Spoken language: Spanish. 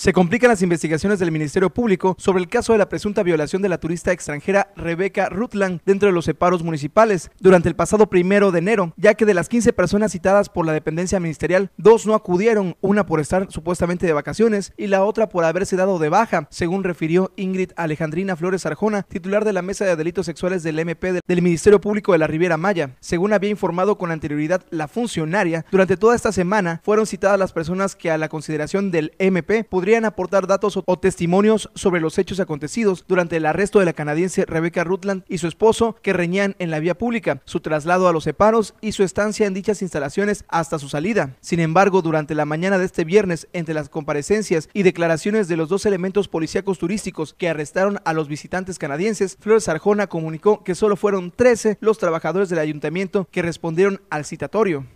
Se complican las investigaciones del Ministerio Público sobre el caso de la presunta violación de la turista extranjera Rebeca Rutland dentro de los separos municipales durante el pasado primero de enero, ya que de las 15 personas citadas por la dependencia ministerial, dos no acudieron, una por estar supuestamente de vacaciones y la otra por haberse dado de baja, según refirió Ingrid Alejandrina Flores Arjona, titular de la Mesa de Delitos Sexuales del MP del Ministerio Público de la Riviera Maya. Según había informado con anterioridad la funcionaria, durante toda esta semana fueron citadas las personas que a la consideración del MP podrían podrían aportar datos o, testimonios sobre los hechos acontecidos durante el arresto de la canadiense Rebecca Rutland y su esposo que reñían en la vía pública, su traslado a los separos y su estancia en dichas instalaciones hasta su salida. Sin embargo, durante la mañana de este viernes, entre las comparecencias y declaraciones de los dos elementos policíacos turísticos que arrestaron a los visitantes canadienses, Flores Arjona comunicó que solo fueron 13 los trabajadores del ayuntamiento que respondieron al citatorio.